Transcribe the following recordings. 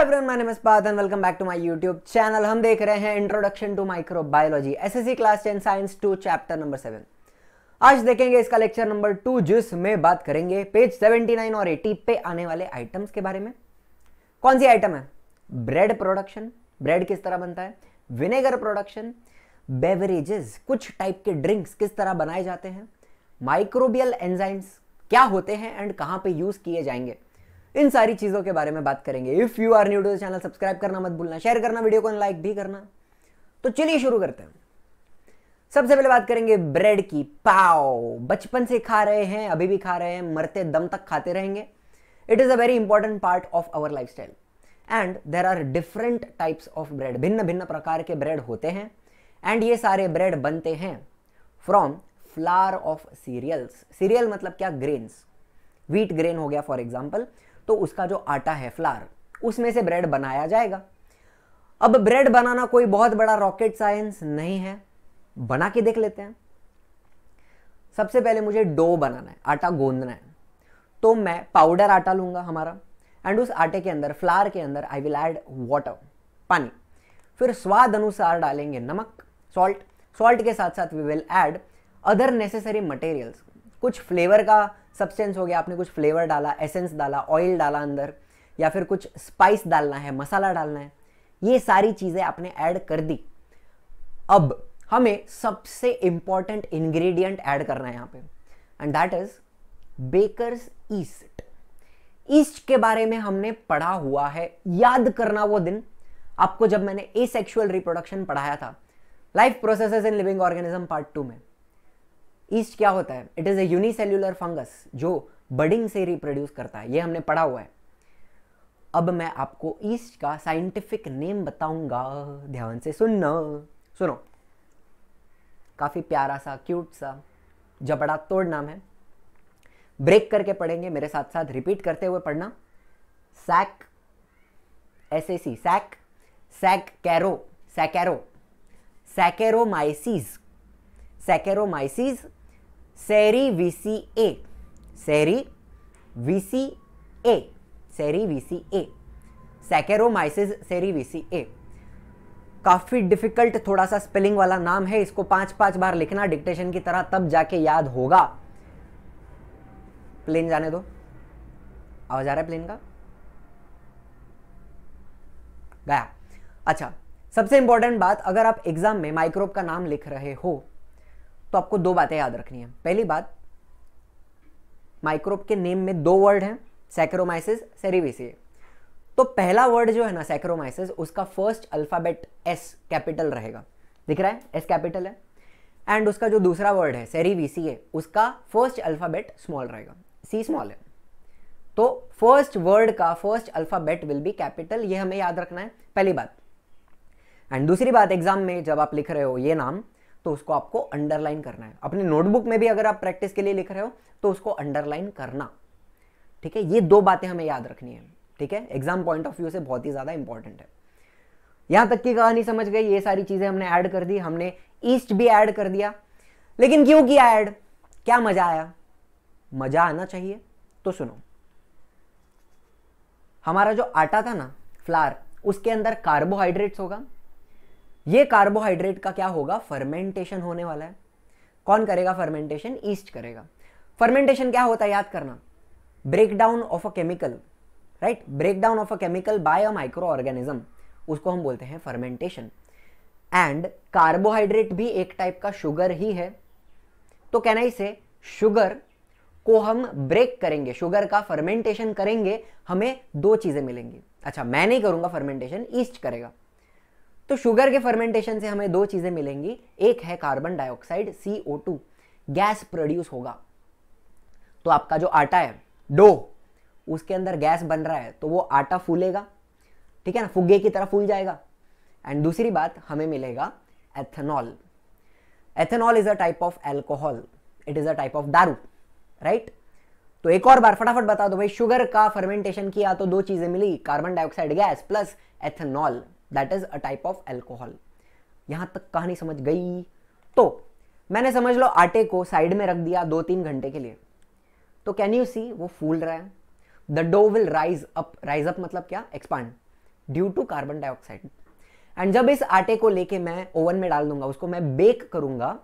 everyone my name is Parth and welcome back to my YouTube channel हम देख रहे हैं introduction to microbiology SSC class ten science two chapter number seven आज देखेंगे इसका lecture number two जिसमें बात करेंगे पेज 79 और एटी पे आने वाले आइटम्स के बारे में कौन सी आइटम है ब्रेड प्रोडक्शन ब्रेड किस तरह बनता है विनेगर प्रोडक्शन बेवरेजेस कुछ टाइप के ड्रिंक्स किस तरह बनाए जाते हैं माइक्रोबियल एंजाइम्स क्या होते हैं एंड कहां पे यूज किए जाएंगे इन सारी चीज़ों के बारे में बात करेंगे if you are new to channel subscribe करना मत भूलना शेयर करना वीडियो को लाइक भी करना तो चलिए शुरू करते हैं सबसे पहले बात करेंगे ब्रेड की पाव बचपन से खा रहे हैं अभी भी खा रहे हैं मरते दम तक खाते रहेंगे it is a very important part of our lifestyle and there are different types of bread भिन्न भिन्न प्रकार के ब्रेड होते हैं एंड ये सारे ब्रेड बनते हैं from flour of cereals cereal मतलब क्या ग्रेन्स व्हीट ग्रेन हो गया फॉर एग्जाम्पल तो उसका जो आटा है फ्लार उसमें से ब्रेड बनाया जाएगा अब ब्रेड बनाना कोई बहुत बड़ा रॉकेट साइंस नहीं है बना के देख लेते हैं सबसे पहले मुझे डो बनाना है आटा गोंदना है तो मैं पाउडर आटा लूंगा हमारा एंड उस आटे के अंदर फ्लार के अंदर आई विल ऐड वाटर पानी फिर स्वाद अनुसार डालेंगे नमक सॉल्ट सॉल्ट के साथ साथ we will add other necessary materials कुछ फ्लेवर का सब्सटेंस हो गया आपने कुछ फ्लेवर डाला एसेंस डाला ऑयल डाला अंदर या फिर कुछ स्पाइस डालना है मसाला डालना है ये सारी चीज़ें आपने ऐड कर दी अब हमें सबसे इंपॉर्टेंट इंग्रेडिएंट ऐड करना है यहाँ पे and that is bakers yeast yeast के बारे में हमने पढ़ा हुआ है याद करना वो दिन आपको जब मैंने ए सेक्शुअल रिप्रोडक्शन पढ़ाया था life processes in living organism part two में ईस्ट क्या होता है it is a unicellular fungus जो बडिंग से रिप्रोड्यूस करता है ये हमने पढ़ा हुआ है अब मैं आपको ईस्ट का साइंटिफिक नेम बताऊंगा ध्यान से सुनना सुनो काफ़ी प्यारा सा क्यूट सा जबड़ा तोड़ नाम है ब्रेक करके पढ़ेंगे मेरे साथ साथ रिपीट करते हुए पढ़ना sac S A C sac saccharo saccharo Saccharomyces Saccharomyces cerevisiae cerevisiae cerevisiae Saccharomyces cerevisiae काफ़ी डिफिकल्ट थोड़ा सा स्पेलिंग वाला नाम है इसको पांच पांच बार लिखना डिक्टेशन की तरह तब जाके याद होगा प्लेन जाने दो आवाज आ रहा है प्लेन का गया अच्छा सबसे इंपॉर्टेंट बात अगर आप एग्जाम में माइक्रोब का नाम लिख रहे हो तो आपको दो बातें याद रखनी है पहली बात माइक्रोब के नेम में दो वर्ड हैं सैक्रोमाइसिस सेरिविसिए तो पहला वर्ड जो है ना सैक्रोमाइसिस उसका फर्स्ट अल्फ़ाबेट एस कैपिटल रहेगा दिख रहा है एस कैपिटल है एंड उसका जो दूसरा वर्ड है सेरिविसिए उसका फर्स्ट अल्फ़ाबेट स्मॉल रहेगा सी स्मॉल है तो फर्स्ट वर्ड का first alphabet will be capital ये हमें याद रखना है पहली बात एंड दूसरी बात एग्जाम में जब आप लिख रहे हो ये नाम तो उसको आपको अंडरलाइन करना है अपने नोटबुक में भी अगर आप प्रैक्टिस के लिए लिख रहे हो तो उसको अंडरलाइन करना ठीक है ये दो बातें हमें याद रखनी है ठीक है एग्जाम पॉइंट ऑफ व्यू से बहुत ही ज़्यादा इंपॉर्टेंट है यहां तक की कहानी समझ गई ये सारी चीज़ें हमने ऐड कर दी हमने ईस्ट भी ऐड कर दिया लेकिन क्यों किया ऐड क्या मज़ा आया मज़ा आना चाहिए तो सुनो हमारा जो आटा था ना फ्लार उसके अंदर कार्बोहाइड्रेट्स होगा ये कार्बोहाइड्रेट का क्या होगा फर्मेंटेशन होने वाला है कौन करेगा फर्मेंटेशन ईस्ट करेगा फर्मेंटेशन क्या होता है याद करना break down of a chemical right break down of a chemical by a microorganism उसको हम बोलते हैं फर्मेंटेशन एंड कार्बोहाइड्रेट भी एक टाइप का शुगर ही है तो कहना ही से शुगर को हम ब्रेक करेंगे शुगर का फर्मेंटेशन करेंगे हमें दो चीज़ें मिलेंगी अच्छा मैं नहीं करूंगा फर्मेंटेशन ईस्ट करेगा तो शुगर के फर्मेंटेशन से हमें दो चीज़ें मिलेंगी एक है कार्बन डाइऑक्साइड सी गैस प्रोड्यूस होगा तो आपका जो आटा है डो उसके अंदर गैस बन रहा है तो वो आटा फूलेगा ठीक है ना फुग्गे की तरह फूल जाएगा एंड दूसरी बात हमें मिलेगा ethanol ethanol is a type of alcohol it is a type of दारू राइट तो एक और बार फटाफट बता दो भाई शुगर का फर्मेंटेशन किया तो दो चीजें मिली carbon dioxide gas plus ethanol that is a type of alcohol यहां तक कहानी समझ गई तो मैंने समझ लो आटे को साइड में रख दिया दो तीन घंटे के लिए तो कैन यू सी वो फूल रहा है the dough will rise up rise up मतलब क्या expand due to carbon dioxide and जब इस आटे को लेके मैं ओवन में डाल दूंगा उसको मैं बेक करूंगा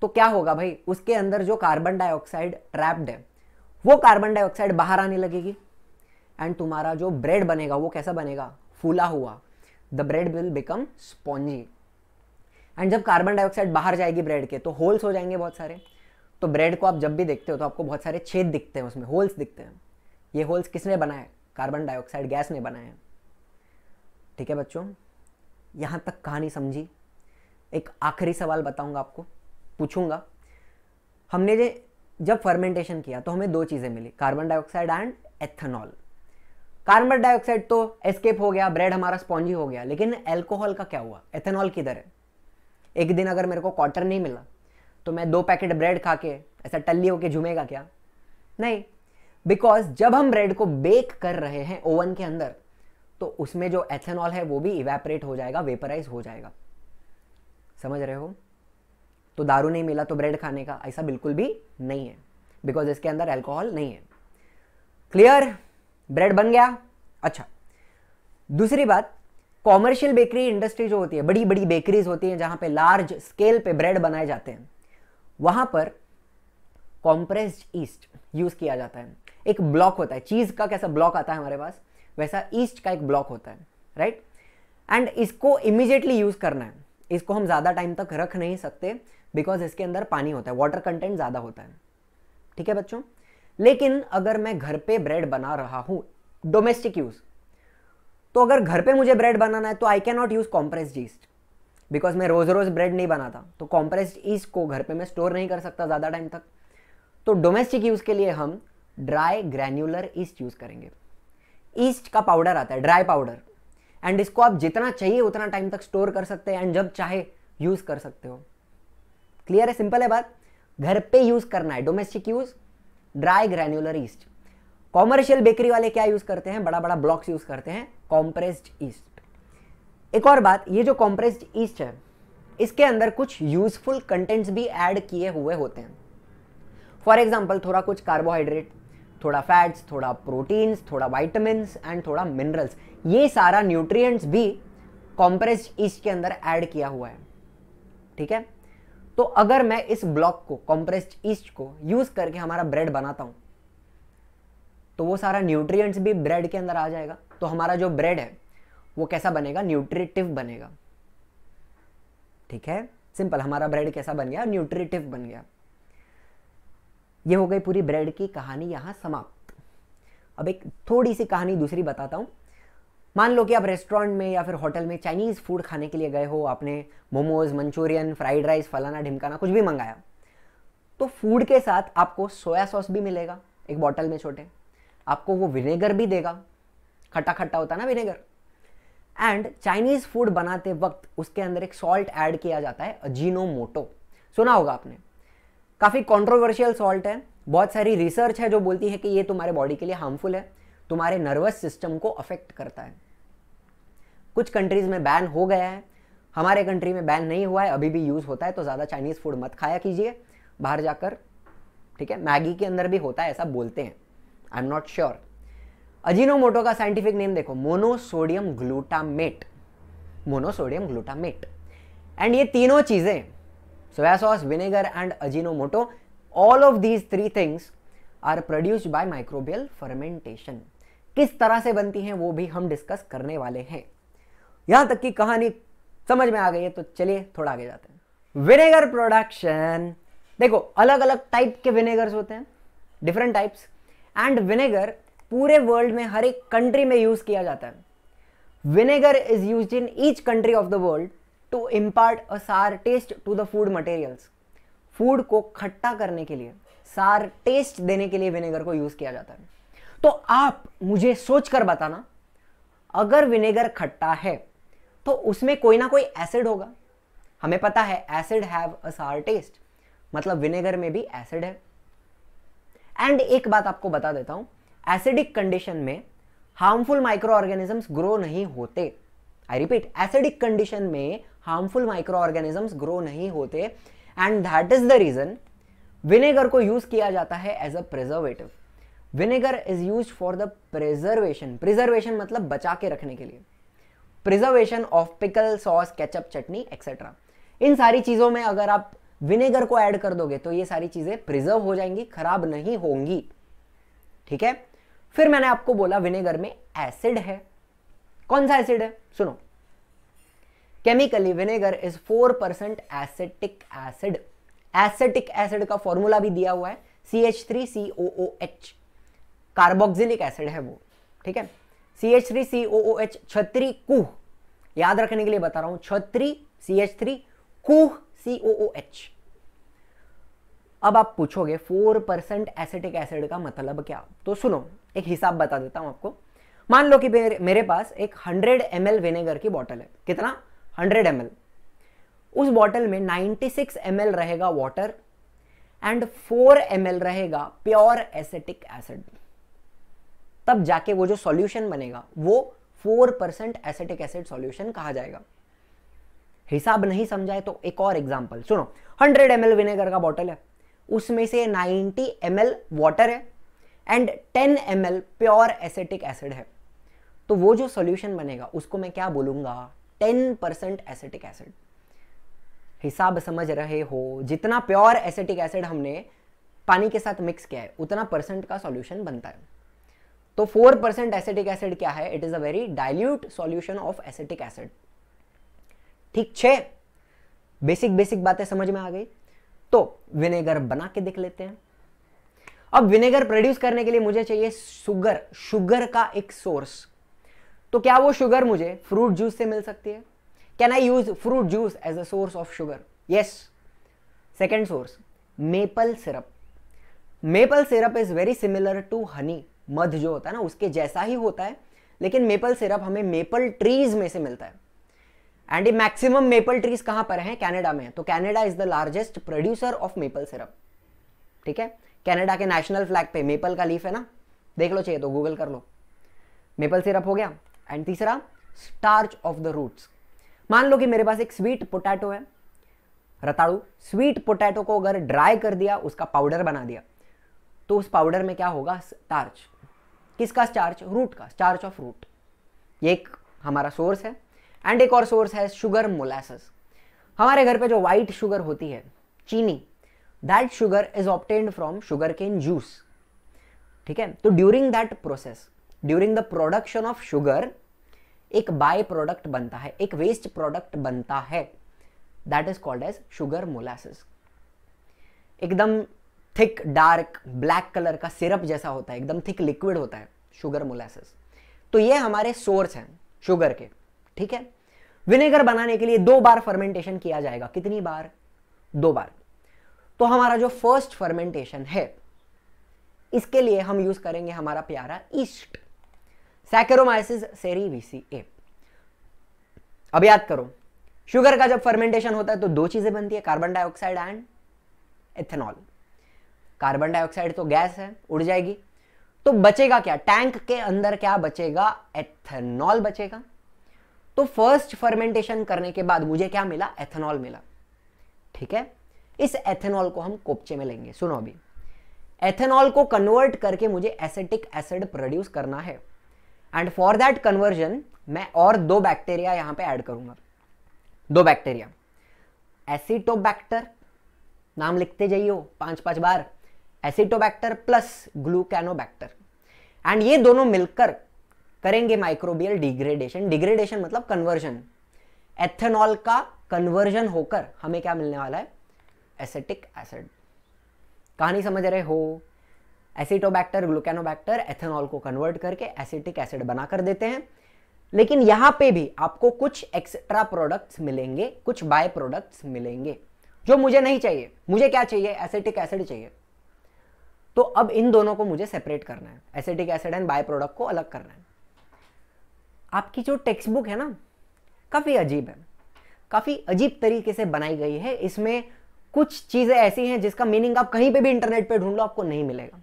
तो क्या होगा भाई उसके अंदर जो कार्बन डाइऑक्साइड ट्रैप्ड है वो कार्बन डाइऑक्साइड बाहर आने लगेगी एंड तुम्हारा जो ब्रेड बनेगा वो कैसा बनेगा फूला हुआ the bread will become spongy and जब कार्बन डाइऑक्साइड बाहर जाएगी ब्रेड के तो होल्स हो जाएंगे बहुत सारे तो ब्रेड को आप जब भी देखते हो तो आपको बहुत सारे छेद दिखते हैं उसमें होल्स दिखते हैं ये होल्स किसने बनाए कार्बन डाइऑक्साइड गैस ने बनाए हैं ठीक है बच्चों यहाँ तक कहानी समझी एक आखिरी सवाल बताऊँगा आपको पूछूंगा हमने जब फर्मेंटेशन किया तो हमें दो चीज़ें मिली carbon dioxide and ethanol carbon dioxide तो एस्केप हो गया ब्रेड हमारा स्पॉन्जी हो गया लेकिन एल्कोहल का क्या हुआ एथेनॉल किधर है एक दिन अगर मेरे को क्वार्टर नहीं मिला तो मैं दो पैकेट ब्रेड खा के ऐसा टल्ली होके झूमेगा क्या नहीं बिकॉज जब हम ब्रेड को बेक कर रहे हैं ओवन के अंदर तो उसमें जो एथेनॉल है वो भी इवेपरेट हो जाएगा वेपराइज हो जाएगा समझ रहे हो तो दारू नहीं मिला तो ब्रेड खाने का ऐसा बिल्कुल भी नहीं है बिकॉज इसके अंदर एल्कोहल नहीं है क्लियर ब्रेड बन गया अच्छा दूसरी बात कॉमर्शियल बेकरी इंडस्ट्री जो होती है बड़ी बड़ी बेकरीज होती हैं जहां पे लार्ज स्केल पे ब्रेड बनाए जाते हैं वहां पर कॉम्प्रेस्ड ईस्ट यूज़ किया जाता है एक ब्लॉक होता है चीज़ का कैसा ब्लॉक आता है हमारे पास वैसा ईस्ट का एक ब्लॉक होता है राइट एंड इसको इमिजिएटली यूज़ करना है इसको हम ज़्यादा टाइम तक रख नहीं सकते बिकॉज इसके अंदर पानी होता है वाटर कंटेंट ज़्यादा होता है ठीक है बच्चों लेकिन अगर मैं घर पे ब्रेड बना रहा हूं डोमेस्टिक यूज़ तो अगर घर पे मुझे ब्रेड बनाना है तो I can not use compressed yeast because मैं रोज़ रोज़ ब्रेड नहीं बनाता तो कॉम्प्रेस्ड ईस्ट को घर पे मैं स्टोर नहीं कर सकता ज़्यादा टाइम तक तो डोमेस्टिक यूज़ के लिए हम ड्राई ग्रैन्यूलर ईस्ट यूज़ करेंगे ईस्ट का पाउडर आता है ड्राई पाउडर एंड इसको आप जितना चाहिए उतना टाइम तक स्टोर कर सकते हैं एंड जब चाहे यूज़ कर सकते हो क्लियर है सिंपल है बात घर पे यूज़ करना है domestic use dry granular yeast commercial bakery वाले क्या यूज़ करते हैं बड़ा बड़ा ब्लॉक्स यूज़ करते हैं कॉम्प्रेस्ड ईस्ट एक और बात ये जो कॉम्प्रेस्ड ईस्ट है इसके अंदर कुछ यूजफुल कंटेंट्स भी ऐड किए हुए होते हैं फॉर एग्जाम्पल थोड़ा कुछ कार्बोहाइड्रेट थोड़ा फैट्स थोड़ा प्रोटीन्स थोड़ा वाइटमिन एंड थोड़ा मिनरल्स ये सारा न्यूट्रिएंट्स भी कॉम्प्रेस्ड ईस्ट के अंदर ऐड किया हुआ है ठीक है तो अगर मैं इस ब्लॉक को कॉम्प्रेस्ड ईस्ट को यूज़ करके हमारा ब्रेड बनाता हूं तो वो सारा न्यूट्रिएंट्स भी ब्रेड के अंदर आ जाएगा तो हमारा जो ब्रेड है वो कैसा बनेगा न्यूट्रिटिव बनेगा ठीक है सिंपल हमारा ब्रेड कैसा बन गया न्यूट्रिटिव बन गया ये हो गई पूरी ब्रेड की कहानी यहां समाप्त अब एक थोड़ी सी कहानी दूसरी बताता हूं मान लो कि आप रेस्टोरेंट में या फिर होटल में चाइनीज़ फूड खाने के लिए गए हो आपने मोमोज़ मंचूरियन फ्राइड राइस फलाना ढिमकाना कुछ भी मंगाया तो फूड के साथ आपको सोया सॉस भी मिलेगा एक बॉटल में छोटे आपको वो विनेगर भी देगा खट्टा खट्टा होता ना विनेगर एंड चाइनीज़ फूड बनाते वक्त उसके अंदर एक सॉल्ट ऐड किया जाता है अजीनो मोटो सुना होगा आपने काफ़ी कॉन्ट्रोवर्शियल सॉल्ट है बहुत सारी रिसर्च है जो बोलती है कि ये तुम्हारे बॉडी के लिए हार्मफुल है तुम्हारे नर्वस सिस्टम को अफेक्ट करता है कुछ कंट्रीज़ में बैन हो गया है हमारे कंट्री में बैन नहीं हुआ है अभी भी यूज़ होता है तो ज़्यादा चाइनीज़ फूड मत खाया कीजिए बाहर जाकर ठीक है मैगी के अंदर भी होता है ऐसा बोलते हैं I am not sure Ajinomoto का साइंटिफिक नेम देखो monosodium glutamate monosodium glutamate and ये तीनों चीज़ें soya sauce vinegar and Ajinomoto all of these three things are produced by microbial fermentation किस तरह से बनती हैं वो भी हम डिस्कस करने वाले हैं यहां तक की कहानी समझ में आ गई है तो चलिए थोड़ा आगे जाते हैं विनेगर प्रोडक्शन देखो अलग अलग टाइप के विनेगर्स होते हैं डिफरेंट टाइप्स एंड विनेगर पूरे वर्ल्ड में हर एक कंट्री में यूज़ किया जाता है vinegar is use in each country of the world to impart a sour taste to the food materials food को खट्टा करने के लिए सार टेस्ट देने के लिए विनेगर को यूज़ किया जाता है तो आप मुझे सोचकर बताना अगर विनेगर खट्टा है तो उसमें कोई ना कोई एसिड होगा हमें पता है acid have a sour test मतलब विनेगर में भी एसिड है एंड एक बात आपको बता देता हूं एसिडिक कंडीशन में हार्मफुल माइक्रो ऑर्गेनिजम्स ग्रो नहीं होते आई रिपीट एसिडिक कंडीशन में हार्मफुल माइक्रो ऑर्गेनिजम्स ग्रो नहीं होते and that is the reason vinegar को यूज किया जाता है as a preservative vinegar is use for the preservation preservation मतलब बचा के रखने के लिए preservation of pickle sauce ketchup chutney etcetera इन सारी चीज़ों में अगर आप विनेगर को ऐड कर दोगे तो ये सारी चीज़ें प्रिजर्व हो जाएंगी खराब नहीं होंगी ठीक है फिर मैंने आपको बोला विनेगर में एसिड है कौन सा एसिड है सुनो chemically vinegar is four percent acetic acid acetic acid का फॉर्मूला भी दिया हुआ है C H three C O O H carboxylic acid है वो ठीक है C H three C O O H छत्री कुह याद रखने के लिए बता रहा हूं छत्री सी एच थ्री कुह सी ओ ओ एच अब आप पूछोगे फोर परसेंट एसिटिक एसिड का मतलब क्या तो सुनो एक हिसाब बता देता हूं आपको मान लो कि मेरे पास एक हंड्रेड एम विनेगर की बॉटल है कितना हंड्रेड एम उस बॉटल में 96 सिक्स रहेगा वाटर एंड 4 एम रहेगा प्योर एसिटिक एसिड तब जाके वो जो सॉल्यूशन बनेगा वो four percent acetic acid solution कहा जाएगा हिसाब नहीं समझाए तो एक और एग्जाम्पल सुनो हंड्रेड एम विनेगर का बॉटल है उसमें से नाइनटी एम वाटर है and ten M pure acetic acid है तो वो जो सॉल्यूशन बनेगा उसको मैं क्या बोलूंगा टेन परसेंट एसेटिक एसिड हिसाब समझ रहे हो जितना प्योर एसेटिक एसिड हमने पानी के साथ मिक्स किया है उतना परसेंट का सॉल्यूशन बनता है तो फोर परसेंट एसिटिक एसिड क्या है it is a very dilute solution of acetic acid ठीक छे बेसिक बेसिक बातें समझ में आ गई तो विनेगर बना के देख लेते हैं अब विनेगर प्रोड्यूस करने के लिए मुझे चाहिए शुगर शुगर का एक सोर्स तो क्या वो शुगर मुझे फ्रूट जूस से मिल सकती है can I use fruit juice as a source of sugar yes second source maple syrup maple syrup is very similar to honey मध जो होता है ना उसके जैसा ही होता है लेकिन मेपल सिरप हमें मेपल ट्रीज में से मिलता है एंड ये मैक्सिमम मेपल ट्रीज कहां पर हैं कनाडा में है तो Canada is the largest producer of maple syrup ठीक है कनाडा के नेशनल फ्लैग पे मेपल का लीफ है ना देख लो चाहिए तो गूगल कर लो मेपल सिरप हो गया एंड तीसरा स्टार्च ऑफ द रूट्स मान लो कि मेरे पास एक स्वीट पोटैटो है रताड़ू स्वीट पोटैटो को अगर ड्राई कर दिया उसका पाउडर बना दिया तो उस पाउडर में क्या होगा स्टार्च किसका स्टार्च रूट का स्टार्च ऑफ रूट ये एक हमारा सोर्स है एंड एक और सोर्स है शुगर मोलासस हमारे घर पे जो वाइट शुगर होती है चीनी that sugar is obtained from sugar cane juice ठीक है तो during that process during the production of sugar एक बाय प्रोडक्ट बनता है एक वेस्ट प्रोडक्ट बनता है that is called as sugar molasses एकदम थिक डार्क ब्लैक कलर का सिरप जैसा होता है एकदम थिक लिक्विड होता है शुगर मोलासेस तो ये हमारे सोर्स हैं शुगर के ठीक है विनेगर बनाने के लिए दो बार फर्मेंटेशन किया जाएगा कितनी बार दो बार तो हमारा जो फर्स्ट फर्मेंटेशन है इसके लिए हम यूज करेंगे हमारा प्यारा ईस्ट सैकेरोमाइसिस सेरीवीसी ए अब याद करो शुगर का जब फर्मेंटेशन होता है तो दो चीजें बनती है carbon dioxide and ethanol carbon dioxide तो गैस है उड़ जाएगी तो बचेगा क्या टैंक के अंदर क्या बचेगा एथेनॉल बचेगा तो फर्स्ट फर्मेंटेशन करने के बाद मुझे क्या मिला एथेनॉल मिला ठीक है इस एथेनॉल को हम कोपचे में लेंगे सुनो अभी एथेनॉल को कन्वर्ट करके मुझे एसेटिक एसिड प्रोड्यूस करना है एंड फॉर दैट कन्वर्जन मैं और दो बैक्टीरिया यहां पे ऐड करूंगा दो बैक्टीरिया एसिटोबैक्टर नाम लिखते जाइयो पांच पांच बार एसिटोबैक्टर प्लस ग्लूकैनोबैक्टर एंड ये दोनों मिलकर करेंगे माइक्रोबियल डिग्रेडेशन डिग्रेडेशन मतलब कन्वर्जन एथेनॉल का कन्वर्जन होकर हमें क्या मिलने वाला है एसेटिक एसिड कहानी समझ रहे हो एसिटोबैक्टर ग्लूकैनोबैक्टर एथेनॉल को कन्वर्ट करके एसिटिक एसिड बनाकर देते हैं लेकिन यहां पे भी आपको कुछ एक्स्ट्रा प्रोडक्ट्स मिलेंगे कुछ बाय प्रोडक्ट्स मिलेंगे जो मुझे नहीं चाहिए मुझे क्या चाहिए एसिटिक एसिड चाहिए तो अब इन दोनों को मुझे सेपरेट करना है acetic acid and by product को अलग करना है आपकी जो टेक्स्ट बुक है ना काफ़ी अजीब है काफ़ी अजीब तरीके से बनाई गई है इसमें कुछ चीज़ें ऐसी हैं जिसका मीनिंग आप कहीं पे भी इंटरनेट पे ढूंढ लो आपको नहीं मिलेगा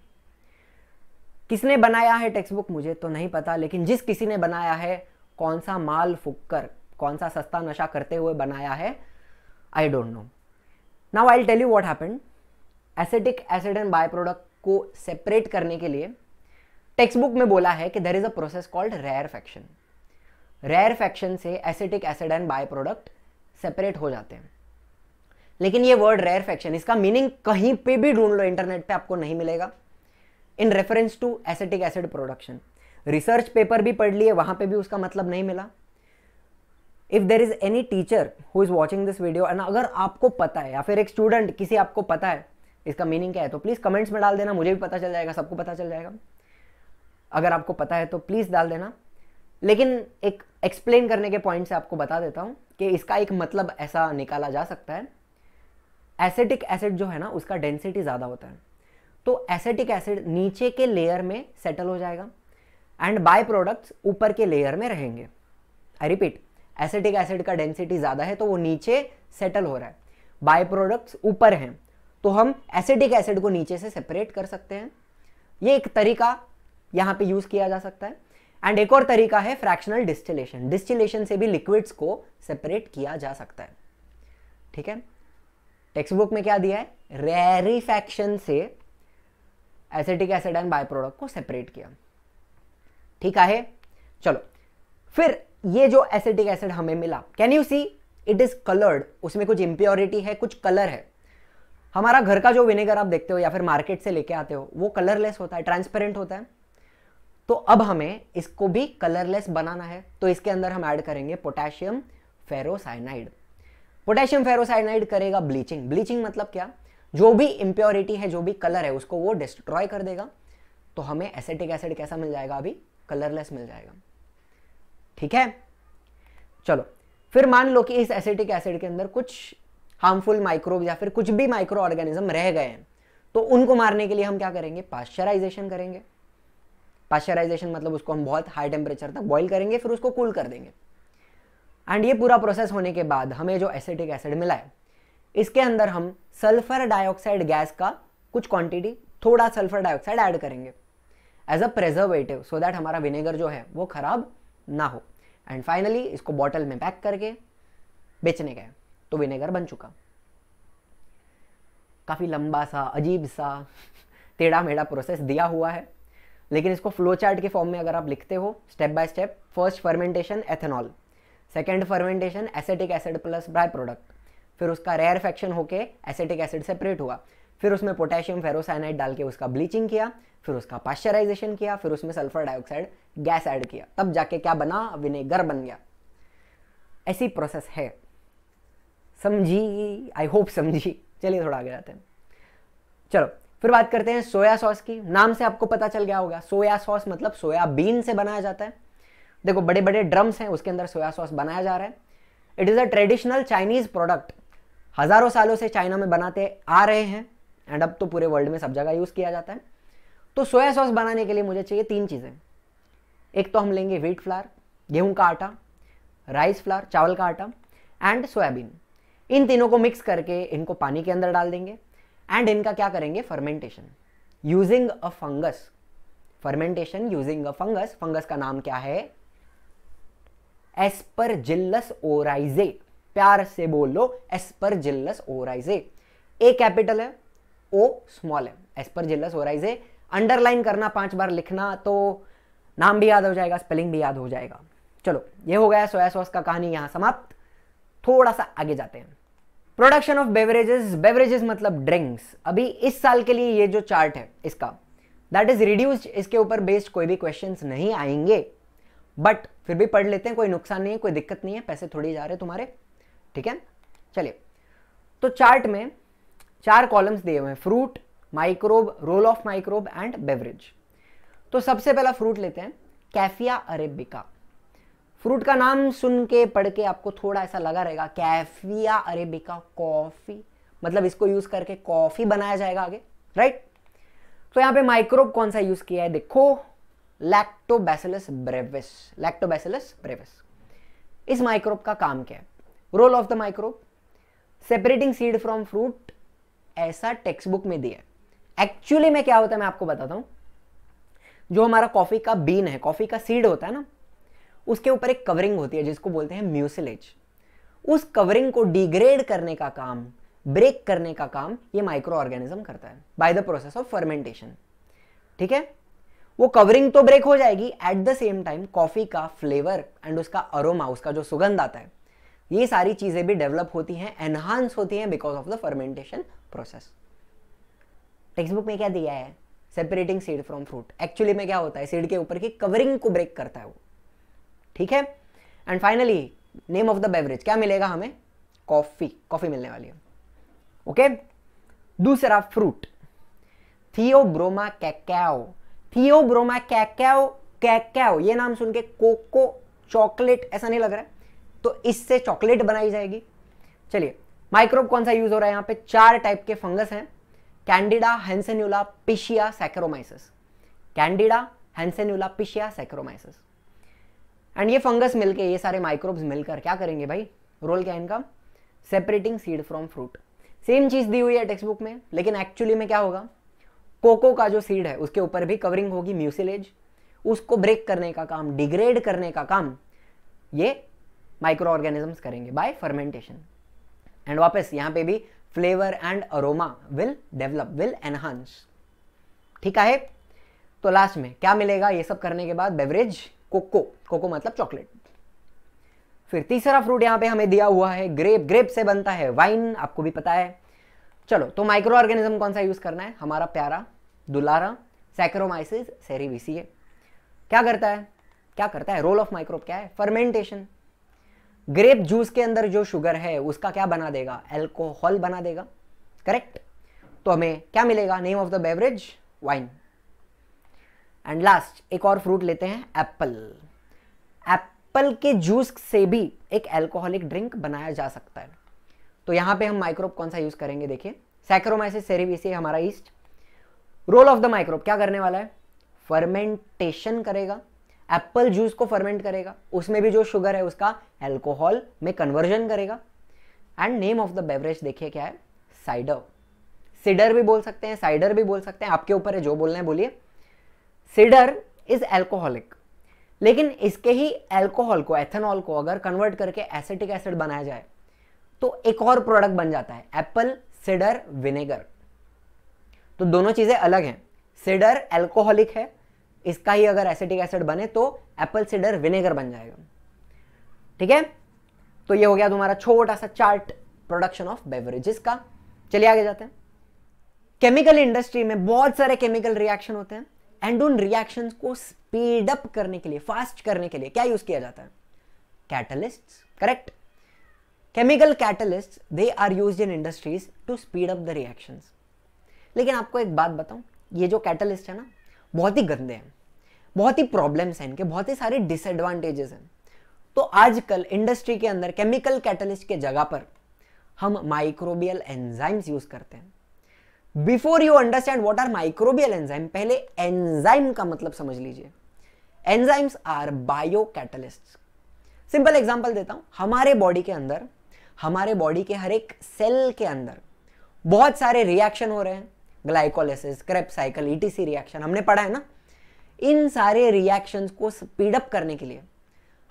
किसने बनाया है टेक्स्ट बुक मुझे तो नहीं पता लेकिन जिस किसी ने बनाया है कौन सा माल फुक्कर कौन सा सस्ता नशा करते हुए बनाया है I don't know now I tell you what happen acetic acid and by product को सेपरेट करने के लिए टेक्स्ट बुक में बोला है कि there is a process called rare faction rare faction से acetic acid and by product separate हो जाते हैं लेकिन ये वर्ड रेयर फैक्शन इसका मीनिंग कहीं पे भी ढूंढ लो इंटरनेट पे आपको नहीं मिलेगा in reference to acetic acid production research paper भी पढ़ लिए वहां पे भी उसका मतलब नहीं मिला if there is any teacher who is watching this video and अगर आपको पता है या फिर एक स्टूडेंट किसी आपको पता है इसका मीनिंग क्या है तो प्लीज़ कमेंट्स में डाल देना मुझे भी पता चल जाएगा सबको पता चल जाएगा अगर आपको पता है तो प्लीज़ डाल देना लेकिन एक एक्सप्लेन करने के पॉइंट से आपको बता देता हूँ कि इसका एक मतलब ऐसा निकाला जा सकता है एसेटिक एसिड जो है ना उसका डेंसिटी ज़्यादा होता है तो एसेटिक एसिड नीचे के लेयर में सेटल हो जाएगा एंड बाय प्रोडक्ट्स ऊपर के लेयर में रहेंगे आई रिपीट एसेटिक एसिड का डेंसिटी ज़्यादा है तो वो नीचे सेटल हो रहा है बाय प्रोडक्ट्स ऊपर हैं तो हम एसिडिक एसिड को नीचे से सेपरेट कर सकते हैं ये एक तरीका यहां पे यूज़ किया जा सकता है एंड एक और तरीका है फ्रैक्शनल डिस्टिलेशन डिस्टिलेशन से भी लिक्विड्स को सेपरेट किया जा सकता है ठीक है टेक्स्ट बुक में क्या दिया है रेरिफैक्शन से acetic acid and by product को सेपरेट किया ठीक है चलो फिर ये जो एसिटिक एसिड हमें मिला can you see it is coloured उसमें कुछ इंप्योरिटी है कुछ कलर है हमारा घर का जो विनेगर आप देखते हो या फिर मार्केट से लेके आते हो वो कलरलेस होता है ट्रांसपेरेंट होता है तो अब हमें इसको भी कलरलेस बनाना है तो इसके अंदर हम ऐड करेंगे पोटेशियम फेरोसाइनाइड पोटेशियम फेरोसाइनाइड करेगा ब्लीचिंग ब्लीचिंग मतलब क्या जो भी इंप्योरिटी है जो भी कलर है उसको वो डिस्ट्रॉय कर देगा तो हमें एसेटिक एसिड कैसा मिल जाएगा अभी कलरलेस मिल जाएगा ठीक है चलो फिर मान लो कि इस एसिटिक एसिड के अंदर कुछ हार्मफुल माइक्रोब या फिर कुछ भी माइक्रो ऑर्गेनिज्म रह गए हैं तो उनको मारने के लिए हम क्या करेंगे पाश्चराइजेशन करेंगे पाश्चराइजेशन मतलब उसको हम बहुत हाई टेम्परेचर तक बॉइल करेंगे फिर उसको कूल कर देंगे एंड ये पूरा प्रोसेस होने के बाद हमें जो एसिटिक एसिड मिला है इसके अंदर हम सल्फर डाइऑक्साइड गैस का कुछ क्वांटिटी थोड़ा सल्फर डाइऑक्साइड ऐड करेंगे as a preservative so that हमारा विनेगर जो है वो खराब ना हो एंड फाइनली इसको बॉटल में पैक करके बेचने गए तो विनेगर बन चुका काफ़ी लंबा सा अजीब सा टेढ़ा मेढ़ा प्रोसेस दिया हुआ है लेकिन इसको फ्लो चार्ट के फॉर्म में अगर आप लिखते हो step by step first fermentation ethanol second fermentation acetic acid plus by product फिर उसका रेयर फैक्शन होके एसेटिक एसिड सेपरेट हुआ फिर उसमें पोटेशियम फेरोसाइनाइड डाल के उसका ब्लीचिंग किया फिर उसका पाश्चराइजेशन किया फिर उसमें सल्फर डाइऑक्साइड गैस ऐड किया तब जाके क्या बना विनेगर बन गया ऐसी प्रोसेस है समझी आई होप समझी चलिए थोड़ा आगे जाते हैं चलो फिर बात करते हैं सोया सॉस की नाम से आपको पता चल गया होगा सोया सॉस मतलब सोयाबीन से बनाया जाता है देखो बड़े बड़े ड्रम्स हैं उसके अंदर सोया सॉस बनाया जा रहा है it is a traditional Chinese product हज़ारों सालों से चाइना में बनाते आ रहे हैं एंड अब तो पूरे वर्ल्ड में सब जगह यूज़ किया जाता है तो सोया सॉस बनाने के लिए मुझे चाहिए तीन चीज़ें एक तो हम लेंगे व्हीट फ्लार गेहूँ का आटा राइस फ्लार चावल का आटा एंड सोयाबीन इन तीनों को मिक्स करके इनको पानी के अंदर डाल देंगे एंड इनका क्या करेंगे fermentation using a fungus fermentation using a fungus fungus का नाम क्या है जिल्लस ओराइजे प्यार से बोल लो जिल्लस ओराइजे ए कैपिटल है ओ स्मॉल है जिल्लस ओराइजे अंडरलाइन करना पांच बार लिखना तो नाम भी याद हो जाएगा स्पेलिंग भी याद हो जाएगा चलो ये हो गया सोया सॉस का कहानी यहां समाप्त थोड़ा सा आगे जाते हैं प्रोडक्शन ऑफ बेवरेजेस बेवरेजेस मतलब ड्रिंक्स अभी इस साल के लिए ये जो चार्ट है इसका दैट इज रिड्यूस्ड इसके ऊपर बेस्ड कोई भी क्वेश्चन नहीं आएंगे बट फिर भी पढ़ लेते हैं कोई नुकसान नहीं है कोई दिक्कत नहीं है पैसे थोड़ी जा रहे तुम्हारे ठीक है चलिए तो चार्ट में चार कॉलम्स दिए हुए हैं fruit microbe role of microbe and beverage तो सबसे पहला फ्रूट लेते हैं कैफिया अरेबिका फ्रूट का नाम सुन के पढ़ के आपको थोड़ा ऐसा लगा रहेगा कैफिया अरेबिका कॉफी मतलब इसको यूज करके कॉफी बनाया जाएगा आगे राइट तो यहां पे माइक्रोब कौन सा यूज किया है देखो लैक्टोबैसिलस ब्रेविस लैक्टोबैसिलस ब्रेविस इस माइक्रोब का काम क्या है role of the microbe separating seed from fruit ऐसा टेक्स्ट बुक में दिया है एक्चुअली में क्या होता है मैं आपको बताता हूं जो हमारा कॉफी का बीन है कॉफी का सीड होता है ना उसके ऊपर एक कवरिंग होती है जिसको बोलते हैं म्यूसिलेज उस कवरिंग को डिग्रेड करने का काम ब्रेक करने का काम ये माइक्रो ऑर्गेनिज्म करता है by the process of fermentation ठीक है वो कवरिंग तो ब्रेक हो जाएगी at the same time coffee का फ्लेवर एंड उसका अरोमा उसका जो सुगंध आता है ये सारी चीजें भी डेवलप होती हैं एनहांस होती हैं because of the fermentation process text book में क्या दिया है separating seed from fruit actually में क्या होता है सीड के ऊपर की कवरिंग को ब्रेक करता है वो ठीक है and finally name of the beverage क्या मिलेगा हमें कॉफ़ी कॉफ़ी मिलने वाली है ओके दूसरा fruit theobroma cacao theobroma cacao cacao ये नाम सुन के कोको चॉकलेट ऐसा नहीं लग रहा है तो इससे चॉकलेट बनाई जाएगी चलिए माइक्रोब कौन सा यूज हो रहा है यहां पे चार टाइप के फंगस हैं candida hansenula pichia saccharomyces candida hansenula pichia saccharomyces and ये फंगस मिलके ये सारे माइक्रोब्स मिलकर क्या करेंगे भाई रोल क्या इनका separating seed from fruit same चीज़ दी हुई है टेक्स्ट बुक में लेकिन एक्चुअली में क्या होगा कोको का जो सीड है उसके ऊपर भी कवरिंग होगी म्यूसिलेज उसको ब्रेक करने का काम डिग्रेड करने का काम ये माइक्रो ऑर्गेनिजम्स करेंगे बाय फर्मेंटेशन एंड वापस यहां पे भी flavour and aroma will develop will enhance ठीक है तो लास्ट में क्या मिलेगा ये सब करने के बाद बेवरेज कोको कोको मतलब चॉकलेट फिर तीसरा फ्रूट यहां पे हमें दिया हुआ है ग्रेप ग्रेप से बनता है वाइन आपको भी पता है चलो तो माइक्रो ऑर्गेनिज्म कौन सा यूज करना है हमारा प्यारा दुलारा सैक्रोमाइसिस सेरिविसिए क्या करता है क्या करता है रोल ऑफ माइक्रोब क्या है फर्मेंटेशन ग्रेप जूस के अंदर जो शुगर है उसका क्या बना देगा एल्कोहल बना देगा करेक्ट तो हमें क्या मिलेगा name of the beverage wine and last एक और फ्रूट लेते हैं एप्पल एप्पल के जूस से भी एक एल्कोहलिक ड्रिंक बनाया जा सकता है तो यहां पे हम माइक्रोब कौन सा यूज़ करेंगे देखिए सैक्रोमाइसिस सेरेविसी हमारा yeast role of the microbe क्या करने वाला है फर्मेंटेशन करेगा एप्पल जूस को फर्मेंट करेगा उसमें भी जो शुगर है उसका एल्कोहल में कन्वर्जन करेगा and name of the beverage देखिए क्या है साइडर सिडर भी बोल सकते हैं साइडर भी बोल सकते हैं आपके ऊपर है जो बोलना है बोलिए सिडर इज एल्कोहलिक लेकिन इसके ही एल्कोहल को एथेनॉल को अगर कन्वर्ट करके एसिटिक एसिड बनाया जाए तो एक और प्रोडक्ट बन जाता है एप्पल सिडर विनेगर तो दोनों चीज़ें अलग हैं सिडर एल्कोहलिक है इसका ही अगर एसिटिक एसिड बने तो एप्पल सिडर विनेगर बन जाएगा ठीक है तो ये हो गया तुम्हारा छोटा सा चार्ट प्रोडक्शन ऑफ बेवरेजेस का चलिए आगे जाते हैं केमिकल इंडस्ट्री में बहुत सारे केमिकल रिएक्शन होते हैं एंड उन रिएक्शंस को स्पीड अप करने के लिए फास्ट करने के लिए क्या यूज किया जाता है catalyst correct chemical catalyst they are use in industries to speed up the reaction लेकिन आपको एक बात बताऊं ये जो कैटलिस्ट है ना बहुत ही गंदे हैं बहुत ही प्रॉब्लम्स हैं इनके बहुत ही सारे डिसएडवांटेजेस हैं तो आजकल इंडस्ट्री के अंदर केमिकल कैटलिस्ट के जगह पर हम माइक्रोबियल एंजाइम्स यूज करते हैं before you understand what are microbial enzyme पहले एंजाइम का मतलब समझ लीजिए enzymes are bio catalyst simple example देता हूं हमारे बॉडी के अंदर हमारे बॉडी के हर एक सेल के अंदर बहुत सारे रिएक्शन हो रहे हैं glycolysis Krebs cycle ETC reaction हमने पढ़ा है ना इन सारे रिएक्शंस को स्पीडअप करने के लिए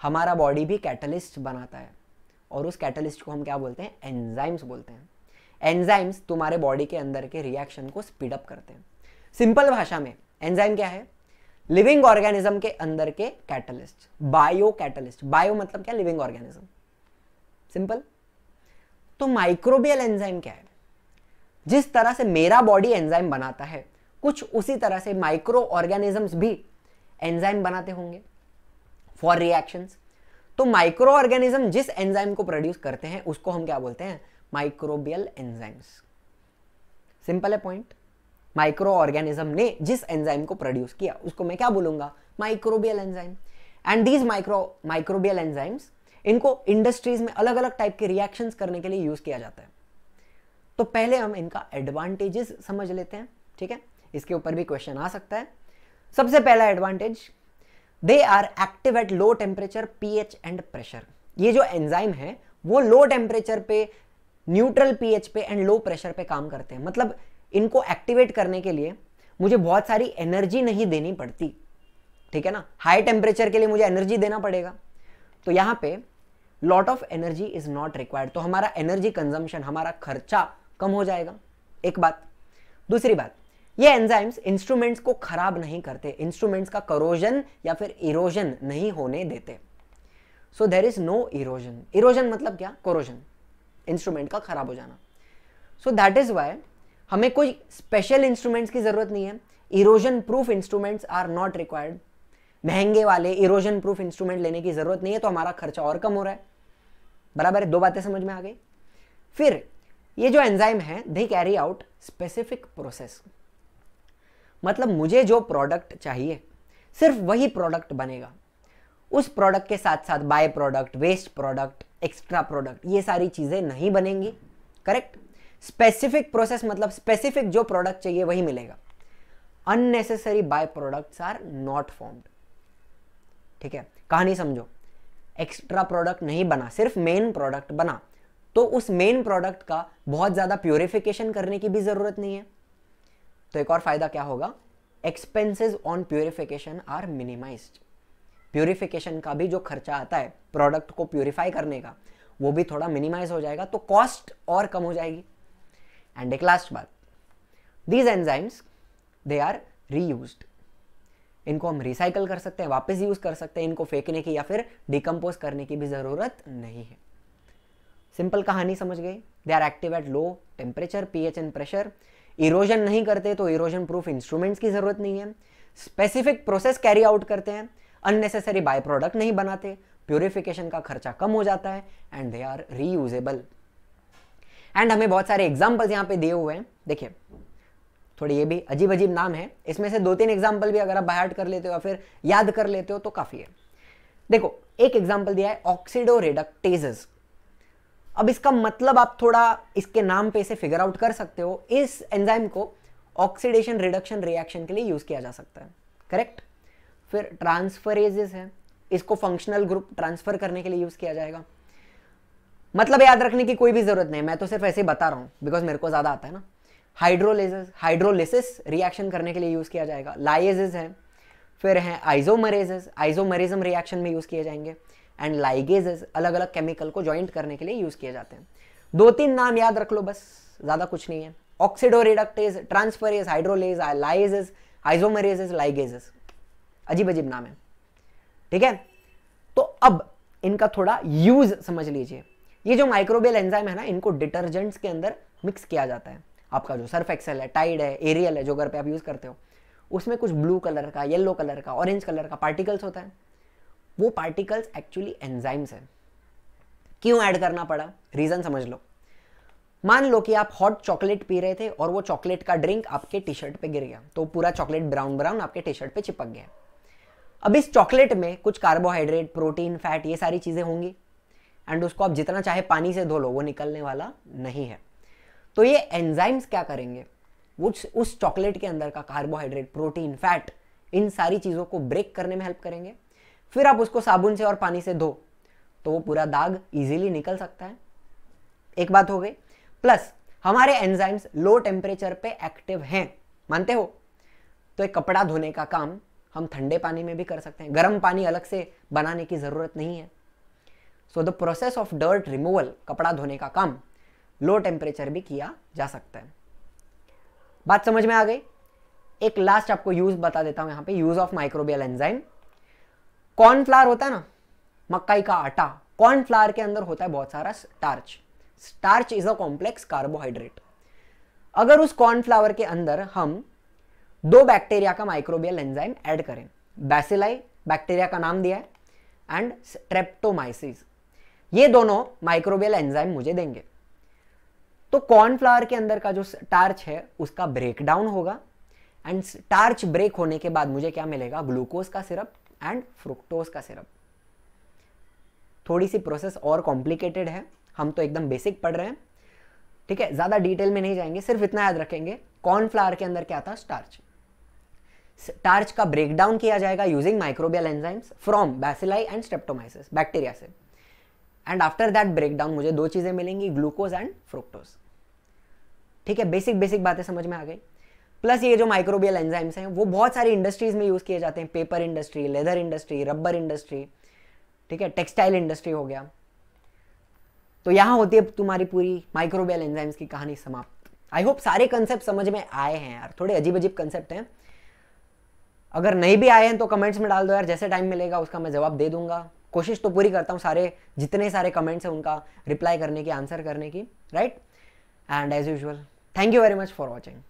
हमारा बॉडी भी कैटलिस्ट बनाता है और उस कैटलिस्ट को हम क्या बोलते हैं एंजाइम्स बोलते हैं एंजाइम्स तुम्हारे बॉडी के अंदर के रिएक्शन को स्पीडअप करते हैं सिंपल भाषा में एंजाइम क्या है लिविंग ऑर्गेनिज्म के अंदर के कैटलिस्ट बायो कैटलिस्ट बायो मतलब क्या लिविंग ऑर्गेनिज्म सिंपल तो माइक्रोबियल एंजाइम क्या है जिस तरह से मेरा बॉडी एंजाइम बनाता है कुछ उसी तरह से माइक्रो ऑर्गेनिजम्स भी एंजाइम बनाते होंगे फॉर रिएक्शंस तो माइक्रो ऑर्गेनिज्म जिस एंजाइम को प्रोड्यूस करते हैं उसको हम क्या बोलते हैं माइक्रोबियल एंजाइम्स सिंपल है पॉइंट माइक्रो ऑर्गेनिज्म ने जिस एंजाइम को प्रोड्यूस किया उसको मैं क्या बोलूंगा microbial enzyme and these micro microbial enzymes इनको इंडस्ट्रीज में अलग अलग टाइप के रिएक्शंस करने के लिए यूज किया जाता है तो पहले हम इनका एडवांटेजेस समझ लेते हैं ठीक है इसके ऊपर भी क्वेश्चन आ सकता है सबसे पहला advantage they are active at low temperature pH and pressure ये जो एंजाइम है वो लो टेम्परेचर पे न्यूट्रल पीएच पे एंड लो प्रेशर पे काम करते हैं मतलब इनको एक्टिवेट करने के लिए मुझे बहुत सारी एनर्जी नहीं देनी पड़ती ठीक है ना हाई टेम्परेचर के लिए मुझे एनर्जी देना पड़ेगा तो यहाँ पे lot of energy is not required तो हमारा एनर्जी कंजम्पशन हमारा खर्चा कम हो जाएगा एक बात दूसरी बात ये एंजाइम्स इंस्ट्रूमेंट्स को खराब नहीं करते इंस्ट्रूमेंट्स का करोजन या फिर इरोजन नहीं होने देते so there is no erosion erosion मतलब क्या करोजन इंस्ट्रूमेंट का ख़राब हो जाना सो दैट इज़ वाई हमें कोई स्पेशल इंस्ट्रूमेंट्स की ज़रूरत नहीं है erosion proof instruments are not required महंगे वाले इरोजन प्रूफ इंस्ट्रूमेंट लेने की ज़रूरत नहीं है तो हमारा खर्चा और कम हो रहा है बराबर है दो बातें समझ में आ गई फिर ये जो एंजाइम है they carry out specific process मतलब मुझे जो प्रोडक्ट चाहिए सिर्फ वही प्रोडक्ट बनेगा उस प्रोडक्ट के साथ साथ by product waste product extra product ये सारी चीज़ें नहीं बनेंगी करेक्ट स्पेसिफिक प्रोसेस मतलब स्पेसिफिक जो प्रोडक्ट चाहिए वही मिलेगा unnecessary by products are not formed ठीक है कहानी समझो एक्स्ट्रा प्रोडक्ट नहीं बना सिर्फ मेन प्रोडक्ट बना तो उस मेन प्रोडक्ट का बहुत ज़्यादा प्योरिफिकेशन करने की भी ज़रूरत नहीं है तो एक और फ़ायदा क्या होगा expenses on purification are minimised purification का भी जो खर्चा आता है प्रोडक्ट को प्योरीफाई करने का वो भी थोड़ा मिनिमाइज हो जाएगा तो कॉस्ट और कम हो जाएगी एंड एक लास्ट बात these enzymes they are reuse इनको हम रिसाइकल कर सकते हैं वापस यूज कर सकते हैं इनको फेंकने की या फिर डिकम्पोज करने की भी ज़रूरत नहीं है सिंपल कहानी समझ गई they are active at low temperature H and pressure erosion नहीं करते तो इरोजन प्रूफ इंस्ट्रूमेंट्स की ज़रूरत नहीं है स्पेसिफिक प्रोसेस कैरी आउट करते हैं अननेसेसरी बाय प्रोडक्ट नहीं बनाते प्योरिफिकेशन का खर्चा कम हो जाता है and they are reusable and हमें बहुत सारे एग्जाम्पल्स यहाँ पे दिए हुए हैं देखिए थोड़ी ये भी अजीब अजीब नाम है इसमें से दो तीन एग्जाम्पल भी अगर आप बाय कर लेते हो या फिर याद कर लेते हो तो काफ़ी है देखो एक एग्जाम्पल दिया है ऑक्सीडो रेडक्टेजेस अब इसका मतलब आप थोड़ा इसके नाम पे से फिगर आउट कर सकते हो इस एंजाइम को ऑक्सीडेशन रिडक्शन रिएक्शन के लिए यूज़ किया जा सकता है करेक्ट फिर ट्रांसफरेजेस है इसको फंक्शनल ग्रुप ट्रांसफर करने के लिए यूज़ किया जाएगा मतलब याद रखने की कोई भी ज़रूरत नहीं मैं तो सिर्फ ऐसे ही बता रहा हूँ बिकॉज मेरे को ज़्यादा आता है ना हाइड्रोलेजेस हाइड्रोलिसिस रिएक्शन करने के लिए यूज़ किया जाएगा लाइजेज है फिर हैं आइजोमरेजेस आइजोमरिज्म रिएक्शन में यूज़ किए जाएंगे एंड लाइगेजेस अलग अलग केमिकल को ज्वाइंट करने के लिए यूज़ किए जाते हैं दो तीन नाम याद रख लो बस ज़्यादा कुछ नहीं है oxidoreductase transferase hydrolase lyases isomerases ligases अजीब अजीब नाम है ठीक है तो अब इनका थोड़ा यूज समझ लीजिए ये जो माइक्रोबियल एंजाइम है ना इनको डिटर्जेंट्स के अंदर मिक्स किया जाता है आपका जो सर्फ एक्सेल है टाइड है एरियल है जो घर पे आप यूज़ करते हो उसमें कुछ ब्लू कलर का येलो कलर का ऑरेंज कलर का पार्टिकल्स होता है वो पार्टिकल्स एक्चुअली एंजाइम्स है क्यों ऐड करना पड़ा रीज़न समझ लो मान लो कि आप हॉट चॉकलेट पी रहे थे और वो चॉकलेट का ड्रिंक आपके टी शर्ट पर गिर गया तो पूरा चॉकलेट ब्राउन ब्राउन आपके टी शर्ट पर चिपक गया अब इस चॉकलेट में कुछ कार्बोहाइड्रेट प्रोटीन फैट ये सारी चीज़ें होंगी एंड उसको आप जितना चाहे पानी से धो लो वो निकलने वाला नहीं है तो ये एंजाइम्स क्या करेंगे वो उस चॉकलेट के अंदर का कार्बोहाइड्रेट प्रोटीन फैट इन सारी चीज़ों को ब्रेक करने में हेल्प करेंगे फिर आप उसको साबुन से और पानी से धो तो वो पूरा दाग इजीली निकल सकता है एक बात हो गई प्लस हमारे एंजाइम्स लो टेम्परेचर पे एक्टिव हैं मानते हो तो एक कपड़ा धोने का काम हम ठंडे पानी में भी कर सकते हैं गर्म पानी अलग से बनाने की ज़रूरत नहीं है so the process of dirt removal कपड़ा धोने का काम लो टेम्परेचर भी किया जा सकता है बात समझ में आ गई एक लास्ट आपको यूज़ बता देता हूं यहां पे use of microbial enzyme cornflour होता है ना मक्काई का आटा कॉर्नफ्लावर के अंदर होता है बहुत सारा starch starch is a complex carbohydrate अगर उस कॉर्नफ्लावर के अंदर हम दो बैक्टीरिया का माइक्रोबियल एंजाइम ऐड करें बैसिलाई बैक्टीरिया का नाम दिया है एंड स्ट्रेप्टोमाइसिस ये दोनों माइक्रोबियल एंजाइम मुझे देंगे तो कॉर्नफ्लावर के अंदर का जो स्टार्च है उसका ब्रेकडाउन होगा एंड स्टार्च ब्रेक होने के बाद मुझे क्या मिलेगा ग्लूकोज का सिरप एंड फ्रुक्टोज का सिरप थोड़ी सी प्रोसेस और कॉम्प्लिकेटेड है हम तो एकदम बेसिक पढ़ रहे हैं ठीक है ज़्यादा डिटेल में नहीं जाएंगे सिर्फ इतना याद रखेंगे कॉर्नफ्लावर के अंदर क्या था स्टार्च स्टार्च का ब्रेकडाउन किया जाएगा using microbial enzymes from bacilli and streptomyces bacteria से एंड आफ्टर दैट ब्रेकडाउन मुझे दो चीज़ें मिलेंगी ग्लूकोज एंड फ्रुक्टोज ठीक है बेसिक बेसिक बातें समझ में आ गई प्लस ये जो माइक्रोबियल एंजाइम्स हैं वो बहुत सारी इंडस्ट्रीज में यूज़ किए जाते हैं paper industry leather industry rubber industry ठीक है टेक्सटाइल इंडस्ट्री हो गया तो यहां होती है तुम्हारी पूरी माइक्रोबियल एंजाइम्स की कहानी समाप्त आई होप सारे कंसेप्ट समझ में आए हैं यार थोड़े अजीब अजीब कंसेप्ट हैं अगर नहीं भी आए हैं तो कमेंट्स में डाल दो यार जैसे टाइम मिलेगा उसका मैं जवाब दे दूंगा कोशिश तो पूरी करता हूँ सारे जितने सारे कमेंट्स हैं उनका रिप्लाई करने की आंसर करने की right and as usual thank you very much for watching